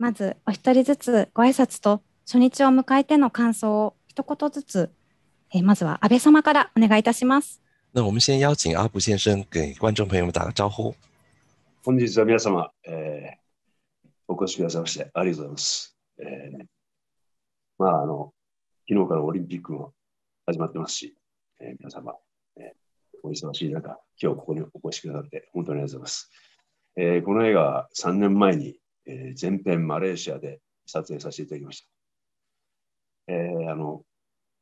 まずお一人ずつご挨拶と初日を迎えての感想を一言ずつ、えー、まずは安倍様からお願いいたします。那我们先邀请阿布先生给观众朋友们打个招呼。本日は皆様、えー、お越しくださいましてありがとうございます。えー、まああの昨日からオリンピックも始まってますし、えー、皆様、えー、お忙しい中、今日ここにお越しくださって本当にありがとうございます。えー、この映画は3年前にえー、全編マレーシアで撮影させていただきました。えー、あの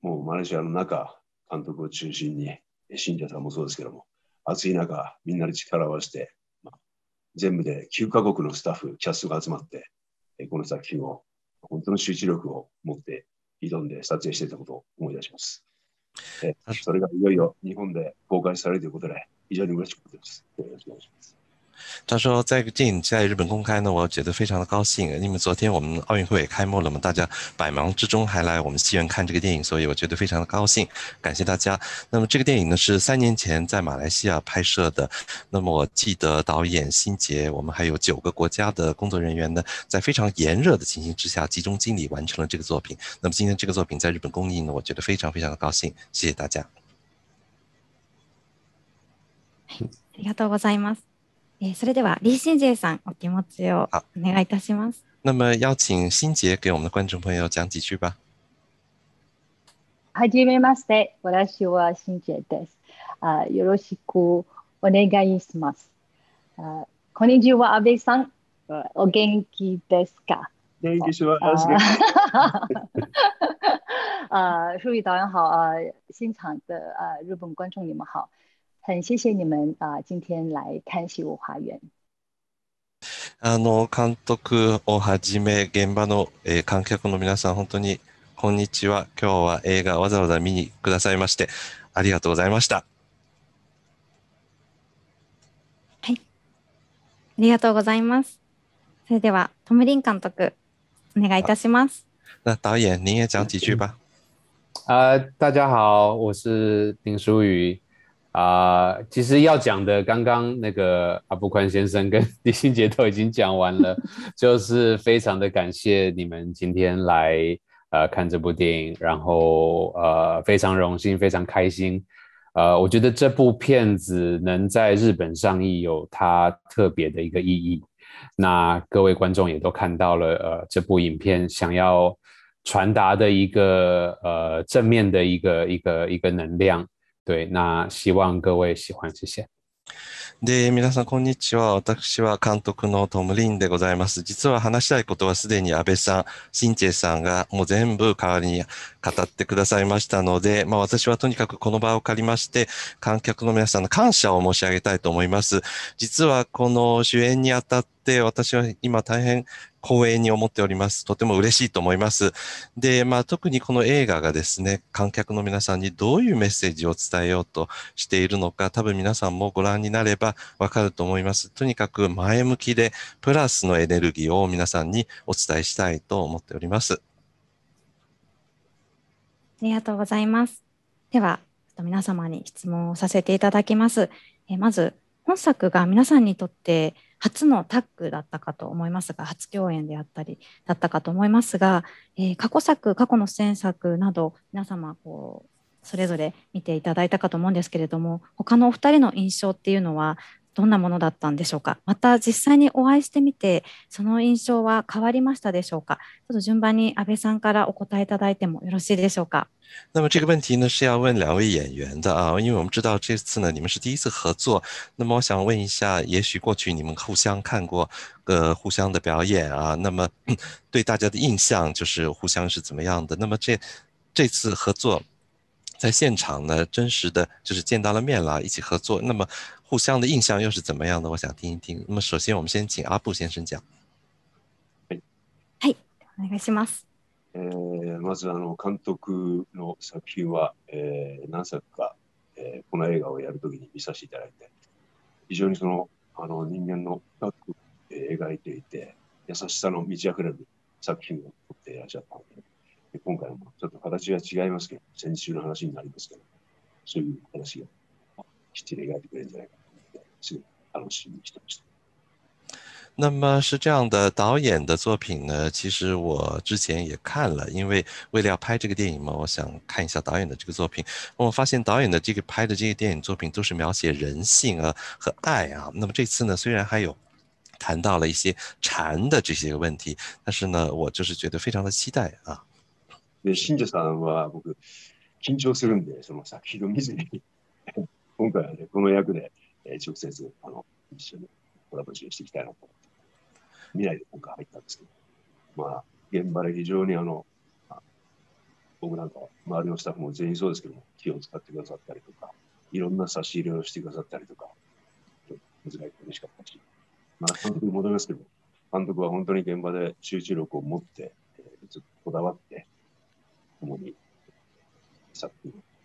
もうマレーシアの中、監督を中心に、信者さんもそうですけども、暑い中、みんなで力を合わせて、まあ、全部で9カ国のスタッフ、キャストが集まって、えこの作品を本当の集中力を持って挑んで撮影していたことを思い出します。えそれがいよいよ日本で公開されるということで、非常に嬉しく思っています。よろしくお願いします。他说，在电影在日本公开呢，我觉得非常的高兴。因为昨天我们奥运会也开幕了嘛，大家百忙之中还来我们戏院看这个电影，所以我觉得非常的高兴，感谢大家。那么这个电影呢是三年前在马来西亚拍摄的，那么我记得导演辛杰，我们还有九个国家的工作人员呢，在非常炎热的情形之下集中精力完成了这个作品。那么今天这个作品在日本公映呢，我觉得非常非常的高兴，谢谢大家。ありがとうございます。えそれでは李新杰さん、お気持ちをお願いいたします。那么邀请新杰给我们的观众朋友讲几句吧。はじめまして、私は新杰です。あよろしくお願いします。あこんにちは、安倍さん。お元気ですか元気します。啊，淑宇导演好啊，现场的啊日本观众你们好。很谢谢你们啊、今天来西花园。あの監督をはじめ現場の、えー、観客の皆さん本当にこんにちは今日は映画わざわざ見にくださいましてありがとうございましたはいありがとうございますそれではトムリン監督お願いいたします那导演您也讲几句吧啊、呃、大家好我是林淑宇啊，其实要讲的，刚刚那个阿布宽先生跟 李新杰都已经讲完了，就是非常的感谢你们今天来呃看这部电影，然后呃非常荣幸，非常开心。呃，我觉得这部片子能在日本上映有它特别的一个意义，那各位观众也都看到了，呃，这部影片想要传达的一个呃正面的一个一个一个能量。对，那希望各位喜欢，谢谢。で、皆さん、こんにちは。私は監督のトム・リンでございます。実は話したいことはすでに安倍さん、シンチェさんがもう全部代わりに語ってくださいましたので、まあ私はとにかくこの場を借りまして、観客の皆さんの感謝を申し上げたいと思います。実はこの主演にあたって私は今大変光栄に思っております。とても嬉しいと思います。で、まあ特にこの映画がですね、観客の皆さんにどういうメッセージを伝えようとしているのか、多分皆さんもご覧になればわかると思います。とにかく前向きでプラスのエネルギーを皆さんにお伝えしたいと思っております。ありがとうございます。では、皆様に質問をさせていただきます。えまず、本作が皆さんにとって初のタッグだったかと思いますが初共演であったりだったかと思いますが、えー、過去作過去の出演作など皆様こうそれぞれ見ていただいたかと思うんですけれども他のお二人の印象っていうのはどんなものだったんでしょうかまた実際にお会いしてみてその印象は変わりましたでしょうかちょっと順番に安倍さんからお答えいただいてもよろしいでしょうか那么这个问题呢是要问两位演员的啊，因为我们知道这次呢你们是第一次合作，那么我想问一下，也许过去你们互相看过，呃，互相的表演啊，那么对大家的印象就是互相是怎么样的？那么这这次合作在现场呢，真实的就是见到了面了，一起合作，那么互相的印象又是怎么样的？我想听一听。那么首先，我们先请阿布先生讲。はい、お願いします。え、まずあの監督の作品は、え、何作か、えこの映画をやるときに見させていただいて、非常にそのあの人間の、描いていて優しさのミジュアフ作品を撮っていらっしゃった。で今回のちょっと形は違いますけど、先週の話になりますけど、そういう話がきちんと描いてくれるんじゃないか、あいシーンに関して。那么是这样的，导演的作品呢，其实我之前也看了，因为为了要拍这个电影嘛，我想看一下导演的这个作品。我发现导演的这个拍的这些电影作品都是描写人性啊和爱啊。那么这次呢，虽然还有谈到了一些禅的这些个问题，但是呢，我就是觉得非常的期待啊。で、信者さんは僕、緊張するんで、その作品を見ずに 今回はね、この役で、えー、直接、あの、一緒にコラボ中していきたいなと思って、未来で今回入ったんですけど、まあ、現場で非常にあの、僕なんか周りのスタッフも全員そうですけども、気を使ってくださったりとか、いろんな差し入れをしてくださったりとか、ちょっと難しく嬉しかったし、まあ、監督に戻りますけど、監督は本当に現場で集中力を持って、えー、ょっとこだわって、共にを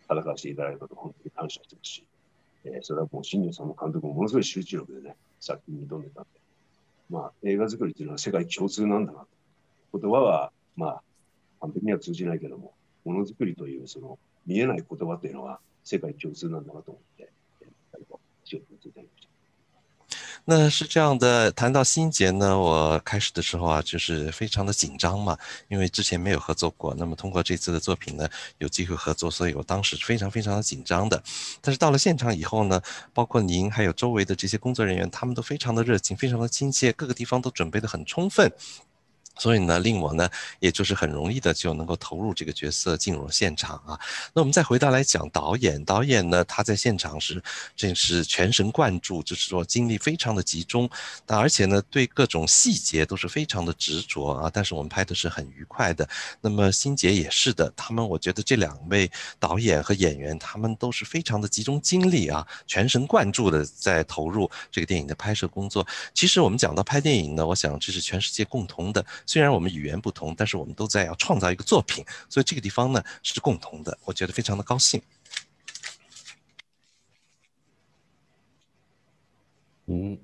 戦わせていただいたと本当に感謝してますし、えー、それはもう新庄さんの監督もものすごい集中力でね、作品に挑んでたんで、まあ、映画作りというのは世界共通なんだなと。言葉は、まあ、完璧には通じないけども、ものづくりというその見えない言葉というのは世界共通なんだなと思って、えー、仕事についてありました。那是这样的，谈到新结呢，我开始的时候啊，就是非常的紧张嘛，因为之前没有合作过。那么通过这次的作品呢，有机会合作，所以我当时非常非常的紧张的。但是到了现场以后呢，包括您还有周围的这些工作人员，他们都非常的热情，非常的亲切，各个地方都准备的很充分。所以呢，令我呢，也就是很容易的就能够投入这个角色，进入现场啊。那我们再回到来讲导演，导演呢，他在现场是正是全神贯注，就是说精力非常的集中，但而且呢，对各种细节都是非常的执着啊。但是我们拍的是很愉快的。那么心杰也是的，他们我觉得这两位导演和演员，他们都是非常的集中精力啊，全神贯注的在投入这个电影的拍摄工作。其实我们讲到拍电影呢，我想这是全世界共同的。虽然我们语言不同，但是我们都在要创造一个作品，所以这个地方呢是共同的，我觉得非常的高兴。嗯，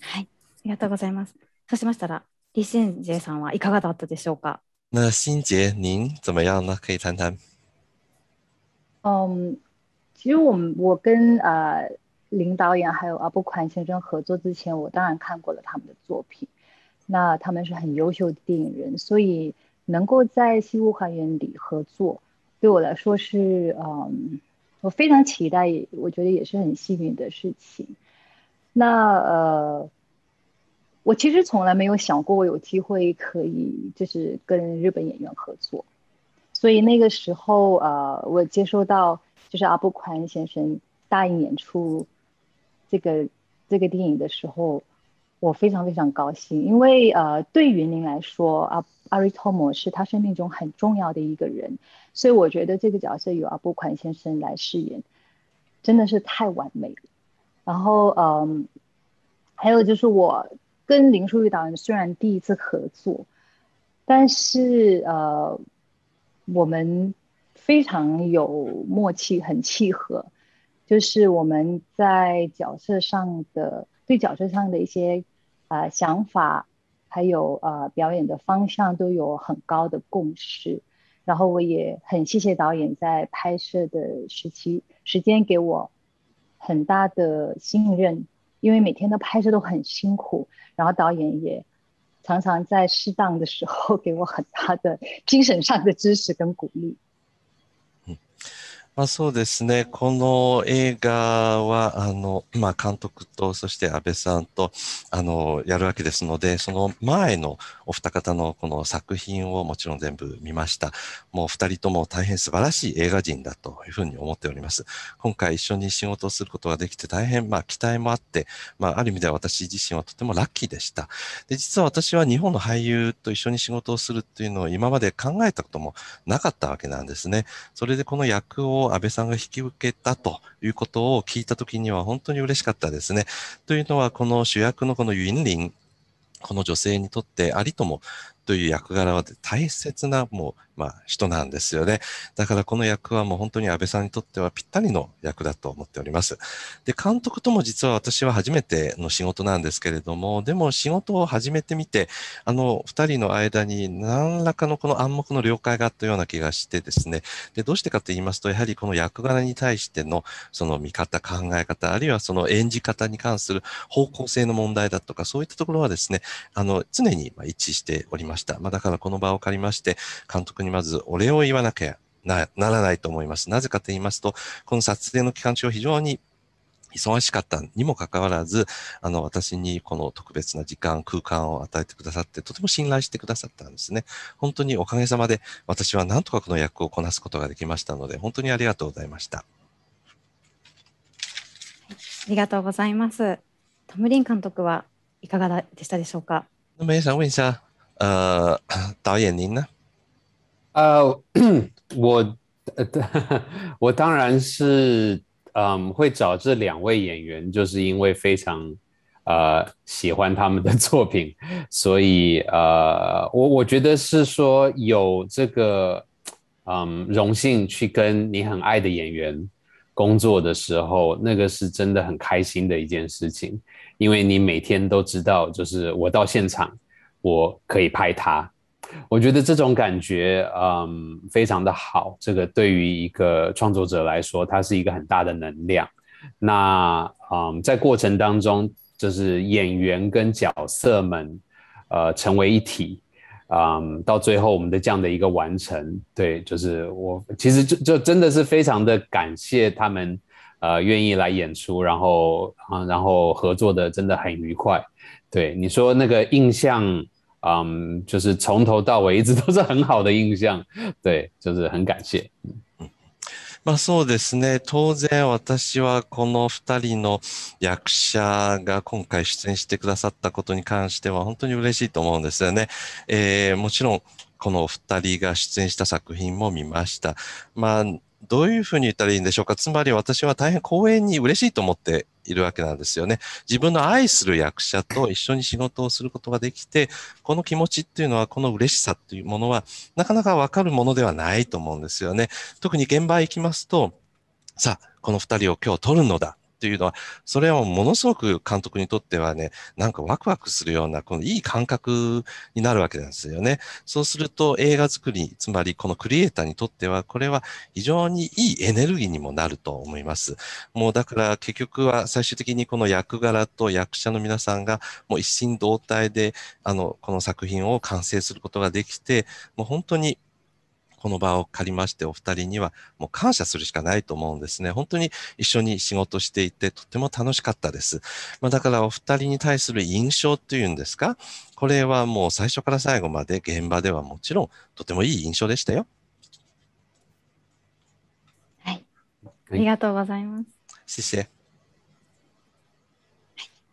是。ありがとうございます。そうしましたら、李新杰さんはいかがだったでしょうか。那新杰，您怎么样呢？可以谈谈。嗯，其实我们我跟呃林导演还有阿不宽先生合作之前，我当然看过了他们的作品。那他们是很优秀的电影人，所以能够在西武花园里合作，对我来说是，嗯，我非常期待，我觉得也是很幸运的事情。那呃，我其实从来没有想过我有机会可以就是跟日本演员合作，所以那个时候，呃，我接收到就是阿布宽先生答应演出这个这个电影的时候。我非常非常高兴，因为呃，对于您来说，阿阿瑞托姆是他生命中很重要的一个人，所以我觉得这个角色由阿布款先生来饰演，真的是太完美了。然后嗯，还有就是我跟林淑玉导演虽然第一次合作，但是呃，我们非常有默契，很契合，就是我们在角色上的对角色上的一些。啊，想法还有呃表演的方向都有很高的共识。然后我也很谢谢导演在拍摄的时期时间给我很大的信任，因为每天的拍摄都很辛苦。然后导演也常常在适当的时候 给我很大的精神上的支持跟鼓励。まあ、そうですね。この映画は、あの、まあ、監督と、そして安倍さんと、あの、やるわけですので、その前のお二方のこの作品をもちろん全部見ました。もう二人とも大変素晴らしい映画人だというふうに思っております。今回一緒に仕事をすることができて大変、まあ、期待もあって、まあ、ある意味では私自身はとてもラッキーでした。で、実は私は日本の俳優と一緒に仕事をするっていうのを今まで考えたこともなかったわけなんですね。それでこの役を安倍さんが引き受けたということを聞いたときには本当に嬉しかったですね。というのは、この主役のこのユンリン、この女性にとってありともという役柄は大切なもうまあ、人なんですよね。だからこの役はもう本当に安倍さんにとってはぴったりの役だと思っております。で、監督とも実は私は初めての仕事なんですけれども、でも仕事を始めてみて、あの、二人の間に何らかのこの暗黙の了解があったような気がしてですね、で、どうしてかと言いますと、やはりこの役柄に対してのその見方、考え方、あるいはその演じ方に関する方向性の問題だとか、そういったところはですね、あの、常に一致しておりました。まあ、だからこの場を借りまして、監督にまずお礼を言わなきゃならないと思います。なぜかと言いますと、この撮影の期間中非常に忙しかったにもかかわらず、あの、私にこの特別な時間、空間を与えてくださって、とても信頼してくださったんですね。本当におかげさまで、私はなんとかこの役をこなすことができましたので、本当にありがとうございました。ありがとうございます。トムリン監督はいかがでしたでしょうか。さん、那么也想问あ、ダ 呃，导演您呢？呃，我，呃，我当然是，嗯，会找这两位演员，就是因为非常，呃，喜欢他们的作品，所以，呃，我我觉得是说有这个，嗯，荣幸去跟你很爱的演员工作的时候，那个是真的很开心的一件事情，因为你每天都知道，就是我到现场，我可以拍他。我觉得这种感觉，嗯，非常的好。这个对于一个创作者来说，它是一个很大的能量。那，嗯，在过程当中，就是演员跟角色们，呃，成为一体，嗯，到最后我们的这样的一个完成，对，就是我其实就就真的是非常的感谢他们，呃，愿意来演出，然后啊，然后合作的真的很愉快。对，你说那个印象。嗯，就是从头到尾一直都是很好的印象。对，就是很感谢。まあそうですね。当然私はこの二人の役者が今回出演してくださったことに関しては本当に嬉しいと思うんですよね。えー、もちろんこの二人が出演した作品も見ました。まあどういうふうに言ったらいいんでしょうか。つまり私は大変光栄に嬉しいと思っているわけなんですよね。自分の愛する役者と一緒に仕事をすることができて、この気持ちっていうのは、この嬉しさっていうものは、なかなかわかるものではないと思うんですよね。特に現場へ行きますと、さあ、この二人を今日撮るのだ。というのは、それはものすごく監督にとってはね、なんかワクワクするような、このいい感覚になるわけなんですよね。そうすると映画作り、つまりこのクリエイターにとっては、これは非常にいいエネルギーにもなると思います。もうだから結局は最終的にこの役柄と役者の皆さんがもう一心同体で、あの、この作品を完成することができて、もう本当にこの場を借りましてお二人にはもう感謝するしかないと思うんですね。本当に一緒に仕事していてとても楽しかったです。まあ、だからお二人に対する印象というんですか、これはもう最初から最後まで現場ではもちろんとてもいい印象でしたよ。はい。ありがとうございます。姿勢。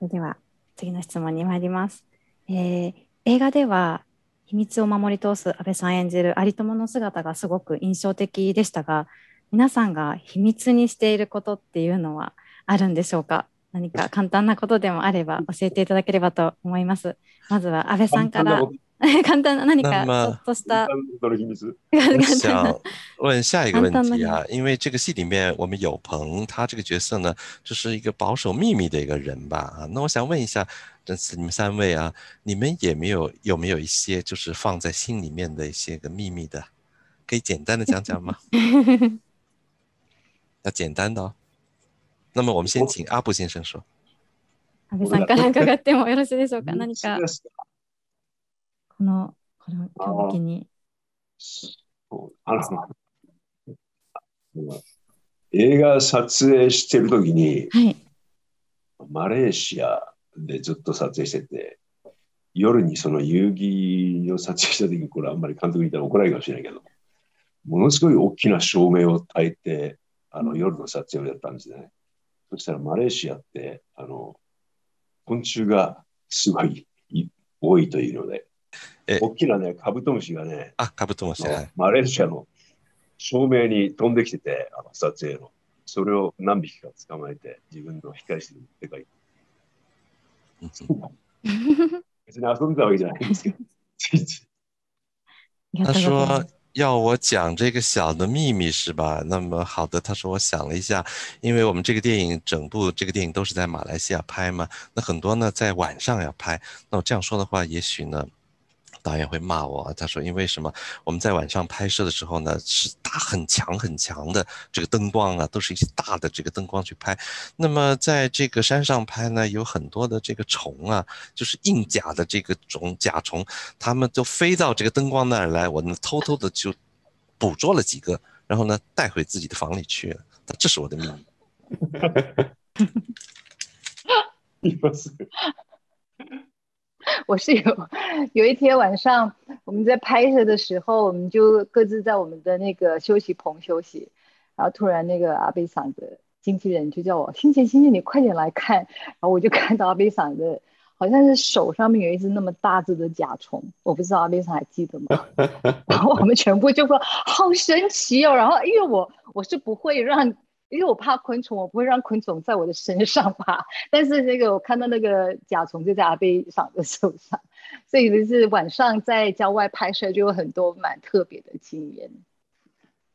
はい、では次の質問に参ります。えー、映画では秘密を守り通す安倍さん演じる有友の姿がすごく印象的でしたが皆さんが秘密にしていることっていうのはあるんでしょうか何か簡単なことでもあれば教えていただければと思いますまずは安倍さんから 簡単な何かちょっとした想问下一个问题啊，因为这个戏里面我们有朋，他这个角色呢，就是一个保守秘密的一个人吧啊。那我想问一下，这次你们三位啊，你们也没有有没有一些就是放在心里面的一些个秘密的，可以简单的讲讲吗？要简单的哦。那么我们先请阿布先生说。阿部さんから伺ってもよろしいでしょうか。何か。この、この今日に。あの映画撮影してる時に、はい、マレーシアでずっと撮影してて、夜にその遊戯を撮影した時に、これあんまり監督に言ったら怒られるかもしれないけど、ものすごい大きな照明を焚いて、あの夜の撮影をやったんですね。そしたらマレーシアって、あの、昆虫がすごい多いというので、え大きなね、カブトムシがね、あ、カブトムシ、はい、マレーシアの照明に飛んできてて、あの撮影の。それを何匹か捕まえて、自分の控室に持って帰って。別に遊んでたわけじゃないんですけど。他说要我讲这个小的秘密是吧？那么好的，他说我想了一下，因为我们这个电影整部这个电影都是在马来西亚拍嘛，那很多呢在晚上要拍，那我这样说的话，也许呢。导演会骂我，他说：“因为什么？我们在晚上拍摄的时候呢，是打很强很强的这个灯光啊，都是一些大的这个灯光去拍。那么在这个山上拍呢，有很多的这个虫啊，就是硬甲的这个种甲虫，它们都飞到这个灯光那儿来，我呢偷偷的就捕捉了几个，然后呢带回自己的房里去了。这是我的秘密。”哈哈哈哈哈！你不是。我是有有一天晚上我们在拍摄的时候，我们就各自在我们的那个休息棚休息，然后突然那个阿贝桑的经纪人就叫我：“星星星星，你快点来看！”然后我就看到阿贝桑的，好像是手上面有一只那么大只的甲虫，我不知道阿贝桑还记得吗？然后我们全部就说：“好神奇哦！”然后因为我我是不会让。因为我怕昆虫，我不会让昆虫在我的身上爬。但是那个我看到那个甲虫就在阿贝上的手上，所以就是晚上在郊外拍摄，就有很多蛮特别的经验。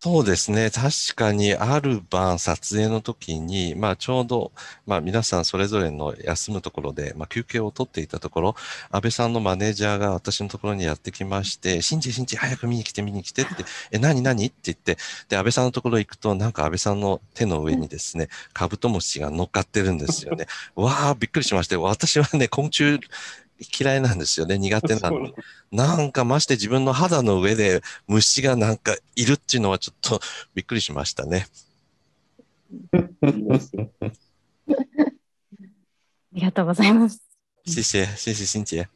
そうですね。確かに、ある晩撮影の時に、まあ、ちょうど、まあ、皆さんそれぞれの休むところで、まあ、休憩を取っていたところ、安倍さんのマネージャーが私のところにやってきまして、しんじしんじ早く見に来て見に来てって、え、何何って言って、で、安倍さんのところ行くと、なんか安倍さんの手の上にですね、カブトムシが乗っかってるんですよね。わあ、びっくりしまして、私はね、昆虫、嫌いなんですよね。苦手なの。なんかまして自分の肌の上で虫がなんかいるっていうのはちょっとびっくりしましたね。ありがとうございます。谢谢，谢谢欣姐。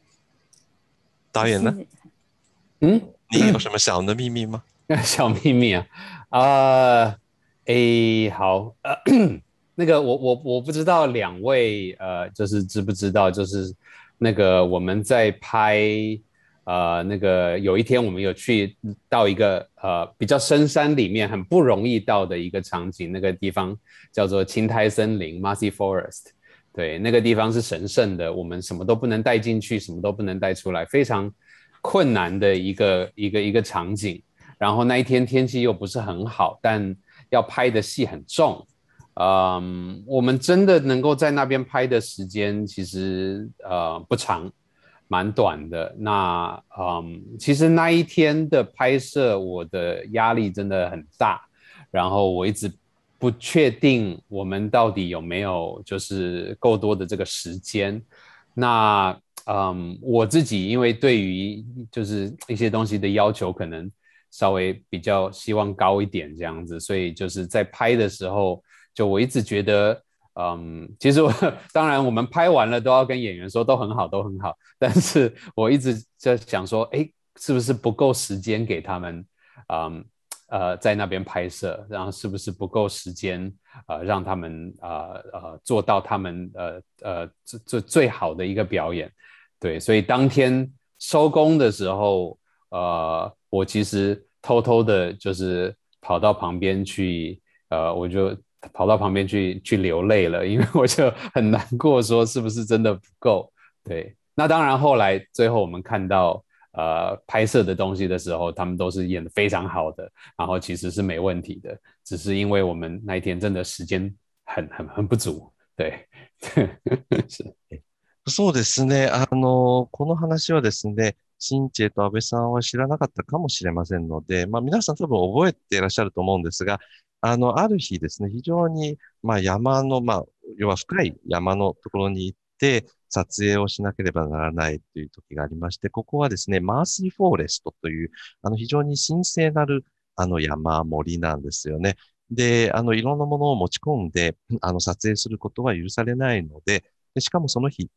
导演呢？嗯，你有什么小的秘密吗？小秘密啊，啊、呃，诶，好，呃、那个我我我不知道两位呃，就是知不知道，就是那个我们在拍，呃，那个有一天我们有去到一个呃比较深山里面，很不容易到的一个场景，那个地方叫做青苔森林 （mossy forest）。对，那个地方是神圣的，我们什么都不能带进去，什么都不能带出来，非常困难的一个一个一个场景。然后那一天天气又不是很好，但要拍的戏很重。嗯，我们真的能够在那边拍的时间，其实呃不长，蛮短的。那嗯，其实那一天的拍摄，我的压力真的很大，然后我一直不确定我们到底有没有就是够多的这个时间。那嗯，我自己因为对于就是一些东西的要求，可能稍微比较希望高一点这样子，所以就是在拍的时候。就我一直觉得，嗯，其实当然我们拍完了都要跟演员说都很好都很好，但是我一直在想说，哎，是不是不够时间给他们，嗯呃，在那边拍摄，然后是不是不够时间啊，让他们啊呃做到他们呃呃最最最好的一个表演，对，所以当天收工的时候，呃，我其实偷偷的就是跑到旁边去，呃，我就。跑到旁边去去流泪了，因为我就很难过，说是不是真的不够？对，那当然，后来最后我们看到呃拍摄的东西的时候，他们都是演的非常好的，然后其实是没问题的，只是因为我们那一天真的时间很很很不足，对。是。そうですね。あのこの話はですね、新ェと安倍さんは知らなかったかもしれませんので、まあ皆さん多分覚えていらっしゃると思うんですが。あの、ある日ですね、非常に、まあ、山の、まあ、要は深い山のところに行って、撮影をしなければならないという時がありまして、ここはですね、マーシーフォーレストという、あの、非常に神聖なる、あの、山、森なんですよね。で、あの、いろんなものを持ち込んで、あの、撮影することは許されないので、でしかもその日、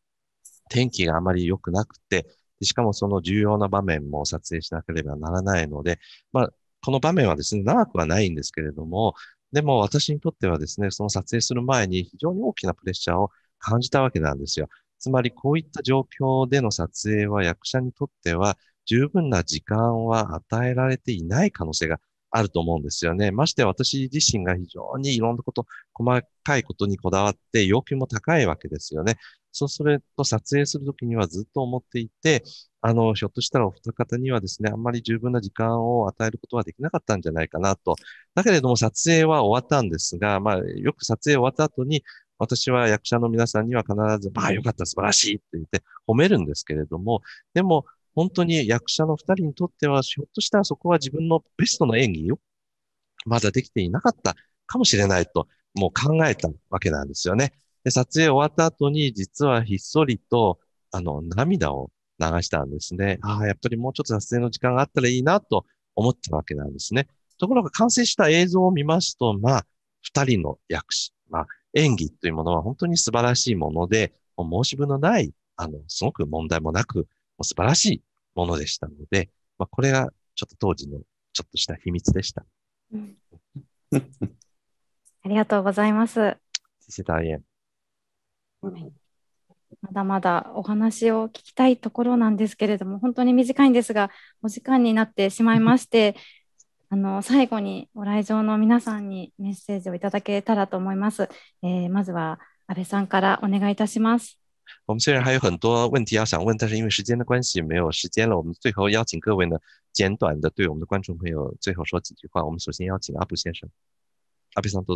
天気があまり良くなくて、しかもその重要な場面も撮影しなければならないので、まあ、この場面はですね、長くはないんですけれども、でも私にとってはですね、その撮影する前に非常に大きなプレッシャーを感じたわけなんですよ。つまりこういった状況での撮影は役者にとっては十分な時間は与えられていない可能性があると思うんですよね。まして私自身が非常にいろんなこと、細かいことにこだわって要求も高いわけですよね。そうすると撮影するときにはずっと思っていて、あの、ひょっとしたらお二方にはですね、あんまり十分な時間を与えることはできなかったんじゃないかなと。だけれども撮影は終わったんですが、まあ、よく撮影終わった後に、私は役者の皆さんには必ず、まあよかった、素晴らしいって言って褒めるんですけれども、でも本当に役者の二人にとっては、ひょっとしたらそこは自分のベストの演技をまだできていなかったかもしれないと、もう考えたわけなんですよね。で、撮影終わった後に、実はひっそりと、あの、涙を流したんですね。ああ、やっぱりもうちょっと撮影の時間があったらいいなと思ったわけなんですね。ところが完成した映像を見ますと、まあ、二人の役者、まあ、演技というものは本当に素晴らしいもので、申し分のない、あの、すごく問題もなく、素晴らしいものでしたので、まあ、これがちょっと当時のちょっとした秘密でした。ありがとうございます。大まだまだお話を聞きたいところなんですけれども本当に短いんですがお時間になってしまいましてあの最後にご来場の皆さんにメッセージをいただけたらと思います。えー、まずは安倍さんからお願いいたします。我们虽然还有很多问题要想问，但是因为时间的关系，没有时间了。我们最后邀请各位呢，简短的对我们的观众朋友最后说几句话。我们首先邀请阿布先生，阿布さんど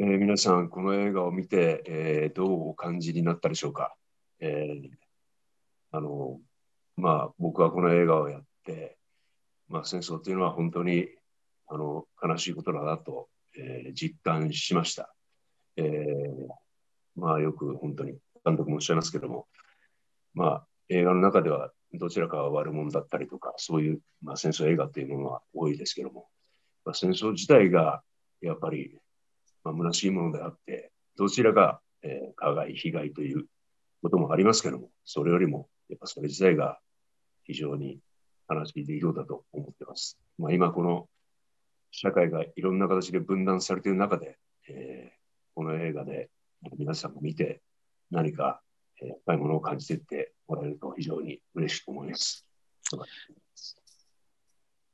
えー、皆さん、この映画を見て、えー、どうお感じになったでしょうか。えー、あのまあ、僕はこの映画をやって、まあ、戦争というのは本当にあの悲しいことだなと、えー、実感しました。えーまあ、よく本当に監督もおっしゃいますけども、まあ、映画の中ではどちらかは悪者だったりとか、そういう、まあ、戦争映画というものは多いですけども、まあ、戦争自体がやっぱりまあ、虚しいものであって、どちらが、えー、加害、被害ということもありますけども、それよりも、やっぱそれ自体が非常に悲しい出来事だと思ってます。まあ、今この社会がいろんな形で分断されている中で、えー、この映画で皆さんも見て何か、えー、深いものを感じていってもらえると非常に嬉しく思います。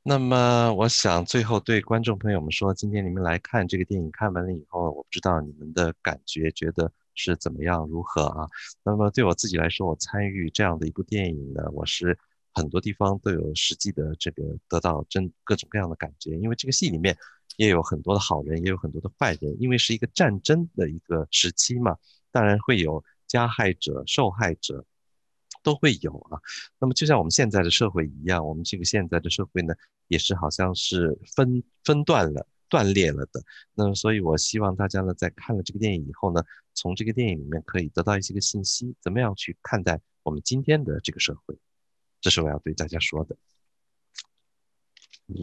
那么，我想最后对观众朋友们说，今天你们来看这个电影，看完了以后，我不知道你们的感觉，觉得是怎么样，如何啊？那么对我自己来说，我参与这样的一部电影呢，我是很多地方都有实际的这个得到真各种各样的感觉，因为这个戏里面也有很多的好人，也有很多的坏人，因为是一个战争的一个时期嘛，当然会有加害者、受害者。都会有啊。那么，就像我们现在的社会一样，我们这个现在的社会呢，也是好像是分分断了、断裂了的。那么，所以我希望大家呢，在看了这个电影以后呢，从这个电影里面可以得到一些个信息，怎么样去看待我们今天的这个社会？这是我要对大家说的。那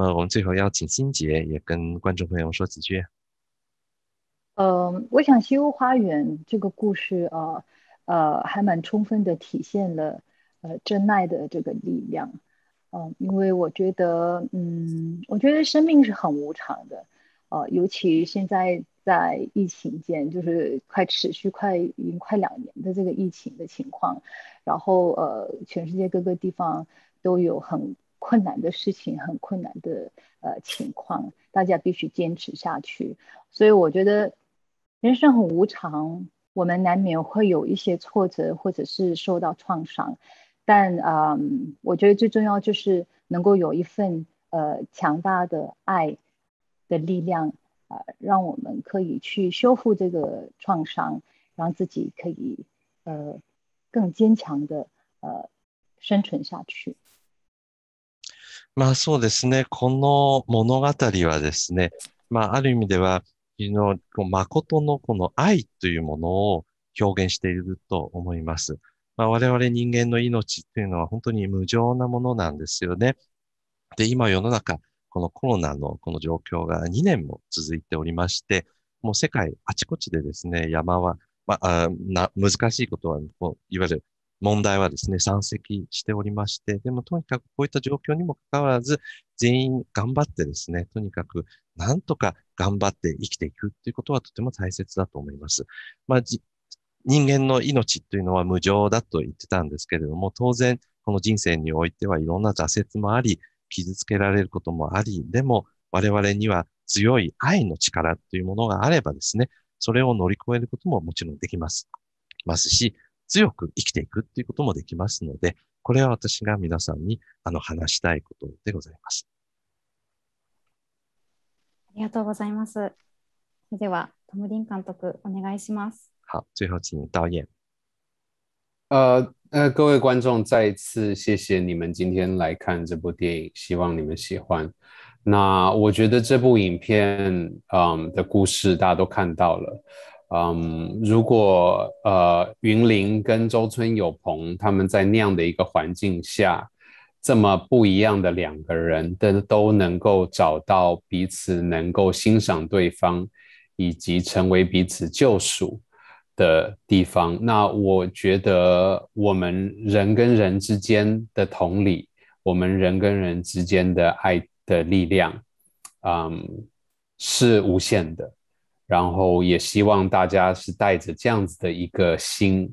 么，我们最后邀请新杰也跟观众朋友说几句。呃，我想《西欧花园》这个故事呃呃，还蛮充分的体现了呃真爱的这个力量。嗯，因为我觉得，嗯，我觉得生命是很无常的，呃，尤其现在在疫情间，就是快持续快已经快两年的这个疫情的情况，然后呃，全世界各个地方都有很困难的事情，很困难的呃情况，大家必须坚持下去。所以我觉得。人生很无常，我们难免会有一些挫折，或者是受到创伤。但，嗯，我觉得最重要就是能够有一份呃强大的爱的力量啊，让我们可以去修复这个创伤，让自己可以呃更坚强的呃生存下去。まあそうですね。この物語はですね、まあある意味では。のこう誠のこの愛というものを表現していると思います。まあ、我々人間の命っていうのは本当に無常なものなんですよね。で、今世の中、このコロナのこの状況が2年も続いておりまして、もう世界あちこちでですね、山は、まあ、難しいことは、いわゆる問題はですね、山積しておりまして、でもとにかくこういった状況にもかかわらず、全員頑張ってですね、とにかくなんとか頑張って生きていくっていうことはとても大切だと思います。まあ、人間の命というのは無常だと言ってたんですけれども、当然、この人生においてはいろんな挫折もあり、傷つけられることもあり、でも我々には強い愛の力というものがあればですね、それを乗り越えることももちろんできます。ますし、強く生きていくっていうこともできますので、これは私が皆さんにあの話したいことでございます。ありがとうございます。では、トムリン監督、お願いします。好，最后请导演。呃呃，各位观众，再一次谢谢你们今天来看这部电影，希望你们喜欢。那我觉得这部影片，嗯，的故事大家都看到了。嗯，如果呃，云林跟周村有朋他们在那样的一个环境下，这么不一样的两个人，都都能够找到彼此能够欣赏对方，以及成为彼此救赎的地方，那我觉得我们人跟人之间的同理，我们人跟人之间的爱的力量，嗯，是无限的。然后也希望大家是带着这样子的一个心，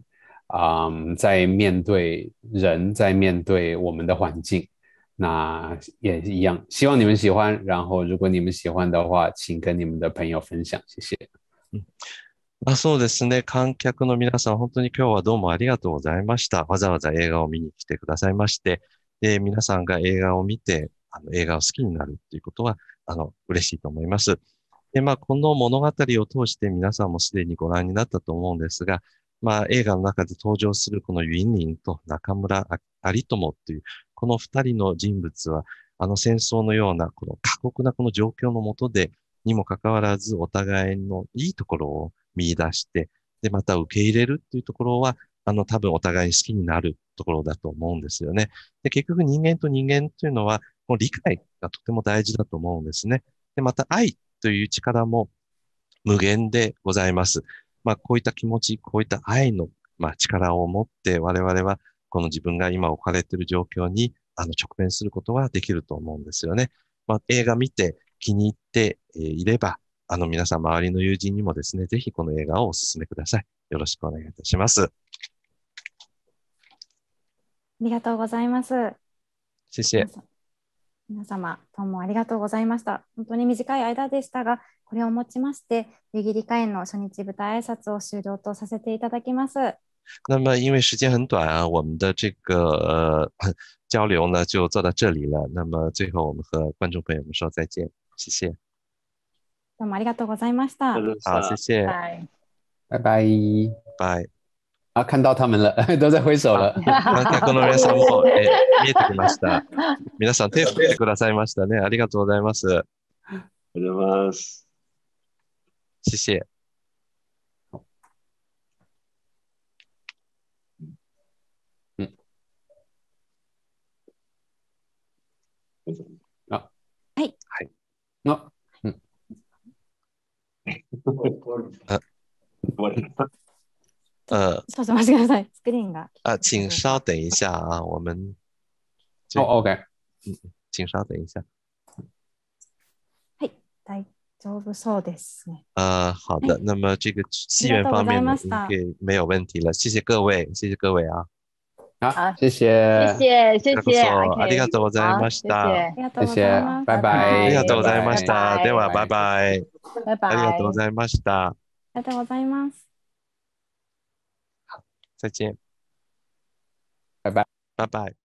啊、嗯，在面对人，在面对我们的环境，那也一样。希望你们喜欢，然后如果你们喜欢的话，请跟你们的朋友分享，谢谢。嗯あ、そうですね。観客の皆さん、本当に今日はどうもありがとうございました。わざわざ映画を見に来てくださいまして、で皆さんが映画を見て、あの映画を好きになるっていうことは、あの、嬉しいと思います。で、まあ、この物語を通して皆さんもすでにご覧になったと思うんですが、まあ、映画の中で登場するこのユインリンと中村有友という、この二人の人物は、あの戦争のような、この過酷なこの状況のもとで、にもかかわらず、お互いのいいところを見出して、で、また受け入れるっていうところは、あの、多分お互いに好きになるところだと思うんですよね。で、結局人間と人間というのは、もう理解がとても大事だと思うんですね。で、また愛という力も無限でございます。まあ、こういった気持ち、こういった愛の、まあ、力を持って我々はこの自分が今置かれている状況にあの直面することはできると思うんですよね。まあ、映画見て気に入っていれば、あの皆さん周りの友人にもですね、ぜひこの映画をお勧めください。よろしくお願いいたします。ありがとうございます。先生。皆様どうもありがとうございました。本当に短い間でしたが、これをもちまして、湯切り会の初日舞台挨拶を終了とさせていただきます。那么因为时间很短啊，我们的这个呃交流呢就做到这里了。那么最后我们和观众朋友们说再见，谢谢。どうもありがとうございました。好，谢谢。拜拜。拜拜。あ、看到他们了。う 在挥手了。観客の皆さんも、え見えてきました。皆さん手を振ってくださいましたね。ありがとうございます。ありがとうございます。谢谢。うあ、はい。はい。あ、うん。あ、終わり。呃，稍等，待ってください。スクリーンが。啊，请稍等一下啊，我们。哦、oh,，OK。嗯，请稍等一下。そう呃，好的。那么这个西元方面应该没有问题了。谢谢各位，谢谢各位啊。好，谢谢，谢谢，谢谢。ありがとうございました。谢谢，拜拜。ありがとうございました。では、バイバイ。ありがとうございました。ありがとうございます。再见，拜拜，拜拜。